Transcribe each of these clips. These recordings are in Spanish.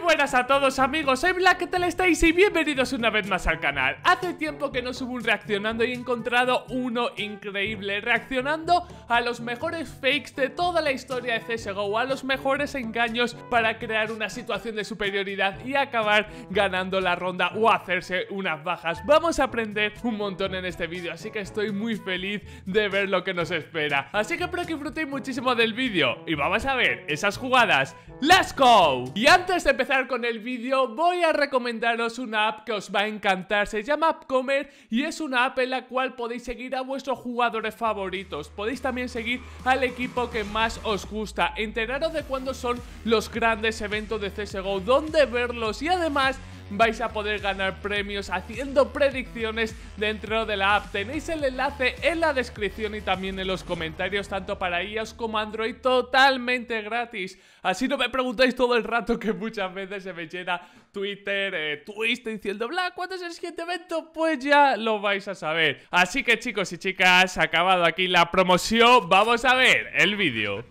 buenas a todos amigos, soy Black, ¿qué tal estáis? Y bienvenidos una vez más al canal Hace tiempo que no subo un reaccionando y he encontrado uno increíble Reaccionando a los mejores fakes de toda la historia de CSGO A los mejores engaños para crear una situación de superioridad Y acabar ganando la ronda o hacerse unas bajas Vamos a aprender un montón en este vídeo, así que estoy muy feliz de ver lo que nos espera Así que espero que disfrutéis muchísimo del vídeo Y vamos a ver esas jugadas ¡Let's go! Y antes de empezar con el vídeo voy a recomendaros una app que os va a encantar, se llama AppComer y es una app en la cual podéis seguir a vuestros jugadores favoritos, podéis también seguir al equipo que más os gusta, enteraros de cuándo son los grandes eventos de CSGO, dónde verlos y además vais a poder ganar premios haciendo predicciones dentro de la app. Tenéis el enlace en la descripción y también en los comentarios, tanto para iOS como Android, totalmente gratis. Así no me preguntáis todo el rato que muchas veces se me llena Twitter, eh, Twist diciendo, Bla, ¿cuándo es el siguiente evento? Pues ya lo vais a saber. Así que chicos y chicas, acabado aquí la promoción, vamos a ver el vídeo.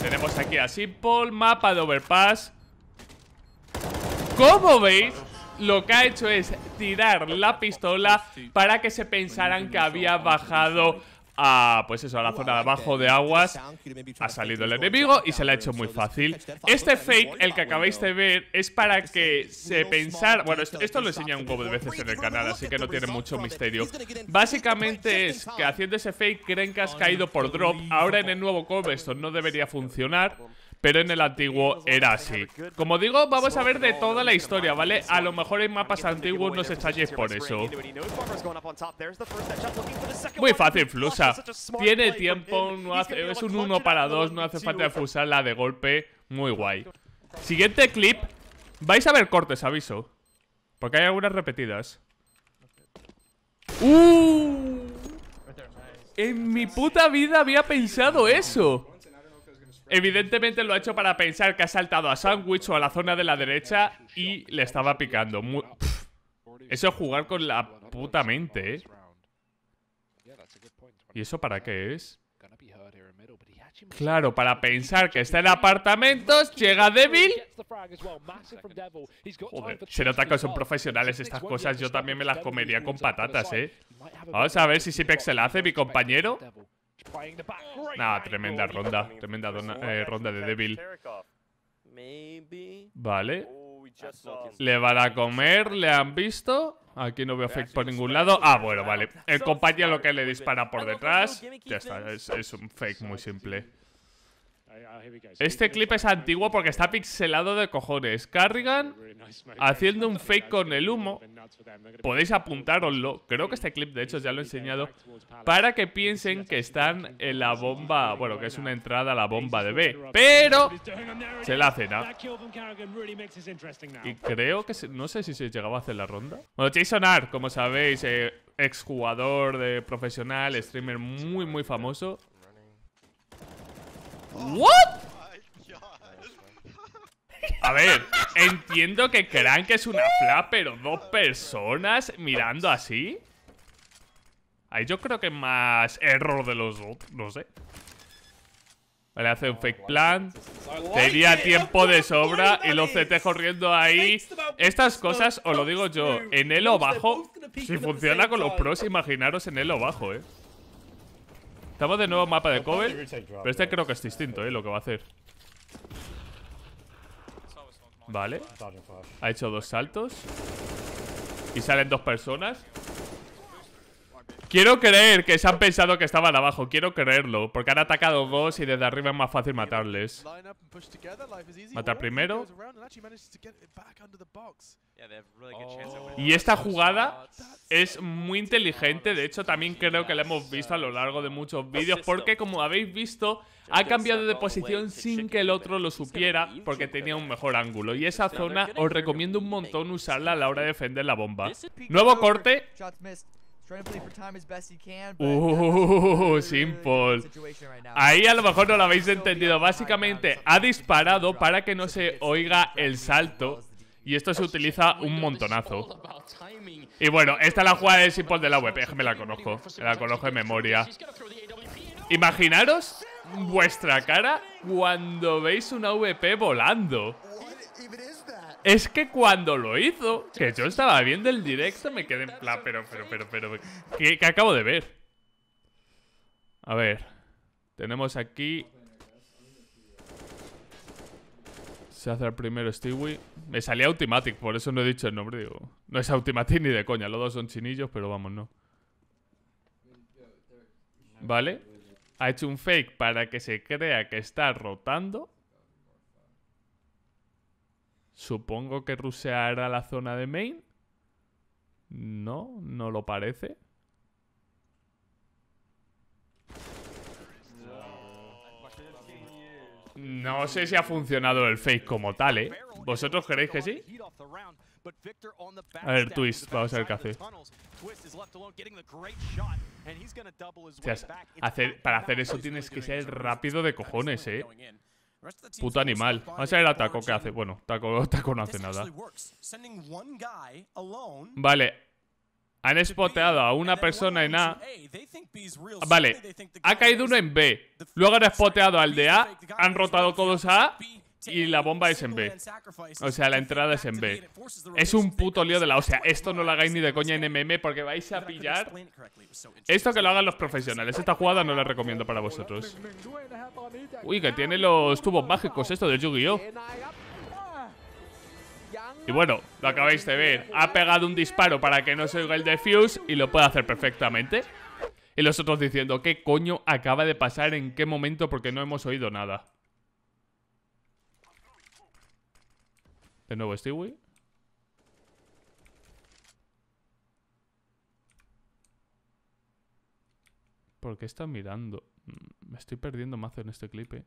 Tenemos aquí a Simple, mapa de Overpass como veis, lo que ha hecho es tirar la pistola para que se pensaran que había bajado a, pues eso, a la zona de abajo de aguas ha salido el enemigo y se le ha hecho muy fácil. Este fake, el que acabáis de ver, es para que se pensara Bueno, esto, lo enseña un poco de veces en el canal, así que no tiene mucho misterio. Básicamente es que haciendo ese fake creen que has caído por drop. Ahora en el nuevo esto no debería funcionar pero en el antiguo era así. Como digo, vamos a ver de toda la historia, ¿vale? A lo mejor en mapas antiguos No nos echáis por eso. Muy fácil, Flusa. Tiene tiempo, es un uno para dos, no hace falta la de golpe. Muy guay. Siguiente clip. Vais a ver cortes, aviso. Porque hay algunas repetidas. ¡Uh! En mi puta vida había pensado eso. Evidentemente lo ha hecho para pensar que ha saltado a Sandwich o a la zona de la derecha y le estaba picando. Eso es jugar con la puta mente, ¿eh? ¿Y eso para qué es? Claro, para pensar que está en apartamentos, llega débil. se nota que son profesionales estas cosas. Yo también me las comería con patatas, ¿eh? Vamos a ver si Sipex se la hace, mi compañero. Nada tremenda ronda. Tremenda eh, ronda de débil. Vale. Le van a comer, le han visto. Aquí no veo fake por ningún lado. Ah, bueno, vale. El compañero lo que le dispara por detrás. Ya está, es un fake muy simple. Este clip es antiguo porque está pixelado de cojones. Carrigan haciendo un fake con el humo. Podéis apuntároslo. Creo que este clip, de hecho, ya lo he enseñado. Para que piensen que están en la bomba... Bueno, que es una entrada a la bomba de B. Pero se la hacen ¿no? Y creo que... no sé si se llegaba a hacer la ronda. Bueno, Jason Ar, como sabéis, eh, ex exjugador de profesional, streamer muy, muy famoso. A ver, entiendo que crean que es una fla, pero dos personas mirando así. Ahí yo creo que es más error de los dos, no sé. Vale, hace un fake plan Tenía tiempo de sobra y los CT corriendo ahí. Estas cosas, os lo digo yo, en elo bajo, si funciona con los pros, imaginaros en elo bajo, eh. Estamos de nuevo mapa de cover. Pero este eh. creo que es distinto, ¿eh? Lo que va a hacer. Vale. Ha hecho dos saltos. Y salen dos personas. Quiero creer que se han pensado que estaban abajo. Quiero creerlo. Porque han atacado dos y desde arriba es más fácil matarles. Matar primero. Y esta jugada es muy inteligente. De hecho, también creo que la hemos visto a lo largo de muchos vídeos. Porque, como habéis visto, ha cambiado de posición sin que el otro lo supiera. Porque tenía un mejor ángulo. Y esa zona os recomiendo un montón usarla a la hora de defender la bomba. Nuevo corte. Uh, simple. Ahí a lo mejor no lo habéis entendido. Básicamente ha disparado para que no se oiga el salto. Y esto se oh, utiliza un montonazo. Y bueno, esta es la jugada de Simple de la VP. Me la conozco. la conozco de memoria. Imaginaros vuestra cara cuando veis una VP volando. Es que cuando lo hizo, que yo estaba viendo el directo, me quedé en plan, pero, pero, pero, pero, ¿qué, acabo de ver? A ver, tenemos aquí... Se hace el primero Stewie. Me salía Automatic, por eso no he dicho el nombre, digo. No es Automatic ni de coña, los dos son chinillos, pero vamos, no. ¿Vale? Ha hecho un fake para que se crea que está rotando Supongo que Rusia era la zona de main. No, no lo parece. No sé si ha funcionado el fake como tal, ¿eh? ¿Vosotros creéis que sí? A ver, Twist, vamos a ver qué hace. para hacer eso tienes que ser rápido de cojones, ¿eh? Puto animal. Vamos a ver a Taco que hace. Bueno, Taco, Taco no hace nada. Vale. Han spoteado a una persona en A. Vale. Ha caído uno en B. Luego han spoteado al de A. Han rotado todos a A y la bomba es en B. O sea, la entrada es en B. Es un puto lío de la O sea, Esto no lo hagáis ni de coña en MM porque vais a pillar. Esto que lo hagan los profesionales. Esta jugada no la recomiendo para vosotros. Uy, que tiene los tubos mágicos esto del Yu-Gi-Oh! Y bueno, lo acabáis de ver. Ha pegado un disparo para que no se oiga el defuse y lo puede hacer perfectamente. Y los otros diciendo, ¿qué coño acaba de pasar? ¿En qué momento? Porque no hemos oído nada. De nuevo Stewie. ¿Por qué está mirando? Mm, me estoy perdiendo mazo en este clip, eh.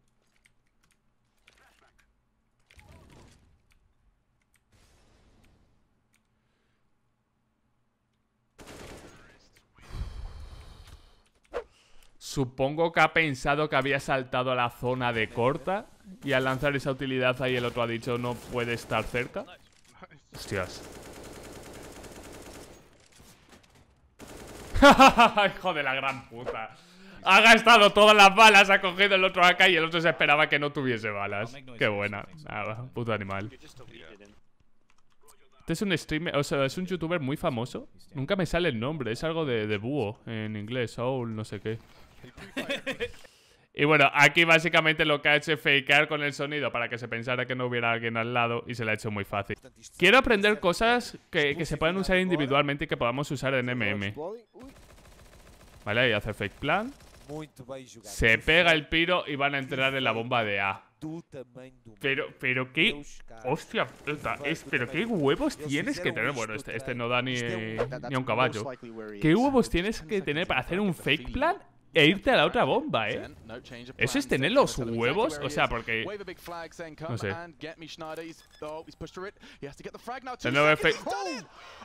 Supongo que ha pensado que había saltado a la zona de corta y al lanzar esa utilidad ahí el otro ha dicho no puede estar cerca. Hostias. Hijo de la gran puta. Ha gastado todas las balas, ha cogido el otro acá y el otro se esperaba que no tuviese balas. Qué buena. Nada, ah, puto animal. Eh. Este es un streamer, o sea, es un youtuber muy famoso. Nunca me sale el nombre, es algo de, de búho en inglés, soul, no sé qué. Y bueno, aquí básicamente lo que ha hecho es fakear con el sonido para que se pensara que no hubiera alguien al lado y se le ha hecho muy fácil. Quiero aprender cosas que, se pueden usar individualmente y que podamos usar en MM. Vale, ahí hace fake plan. Se pega el piro y van a entrar en la bomba de A. Pero, pero qué... Hostia pero qué huevos tienes que tener... Bueno, este, este, no da ni, ni un caballo. ¿Qué huevos tienes que tener para hacer un fake plan e irte a la otra bomba, ¿eh? Eso es tener eh. los huevos, o sea, porque... No sé.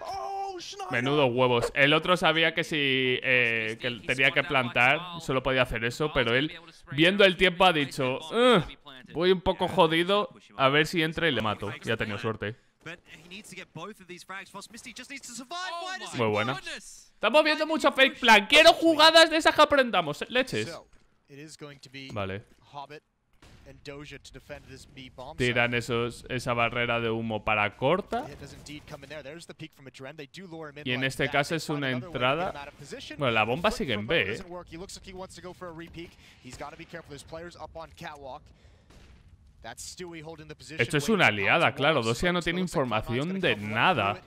Oh, oh, Menudo huevos. El otro sabía que si eh, que tenía que plantar, solo podía hacer eso, pero él, viendo el tiempo, ha dicho... Voy un poco jodido, a ver si entra y le mato. Ya ha tenido suerte. Oh Muy buena. Estamos viendo mucho fake plan. Quiero jugadas de esas que aprendamos. Leches. Vale. Tiran esos, esa barrera de humo para corta. Y en este caso es una entrada. Bueno, la bomba sigue en B. ¿eh? Esto es una aliada, claro. Dosia no tiene información de nada.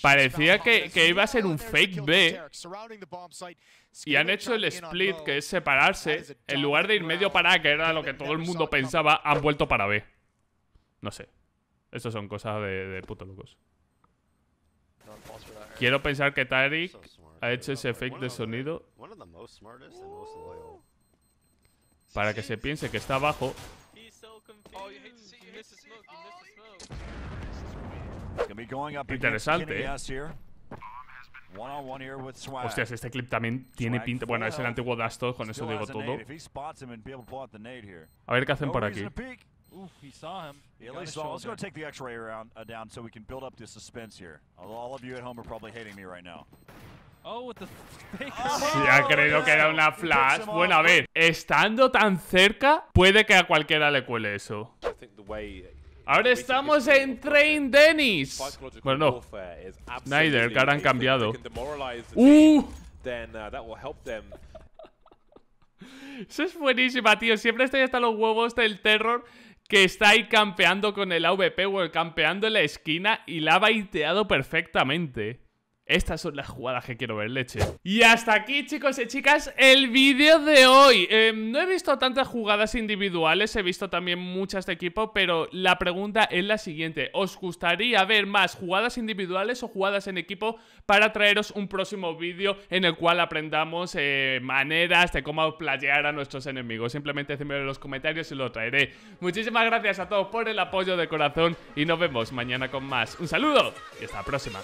Parecía que, iba a ser un fake B. Y han hecho el split, que es separarse. En lugar de ir medio para A, que era lo que todo el mundo pensaba, han vuelto para B. No sé. Estas son cosas de, de puto locos. Quiero pensar que Tarek ha hecho ese fake de sonido para que se piense que está abajo. Interesante, ¿eh? Hostias, este clip también tiene pinta... Bueno, es el antiguo Dastod, con eso digo todo. A ver qué hacen por aquí. Oof, he saw him. Yeah, el take the X-ray around uh, down so we can build up the suspense here. All of you at home are probably hating me right now. Ya oh, ah, ha creído que era una flash. Bueno, a ver, estando tan cerca, puede que a cualquiera le cuele eso. Ahora estamos en Train Dennis. Bueno, no. que ahora han cambiado. ¡Uh! uh eso es buenísima, tío. Siempre estoy hasta los huevos del terror que está ahí campeando con el AVP o campeando en la esquina y la ha baiteado perfectamente. Estas son las jugadas que quiero ver, leche Y hasta aquí, chicos y chicas, el vídeo de hoy em, No he visto tantas jugadas individuales He visto también muchas de equipo Pero la pregunta es la siguiente ¿Os gustaría ver más jugadas individuales o jugadas en equipo? Para traeros un próximo vídeo en el cual aprendamos eh, maneras de cómo playar a nuestros enemigos Simplemente decídmelo en los comentarios y lo traeré Muchísimas gracias a todos por el apoyo de corazón Y nos vemos mañana con más Un saludo y hasta la próxima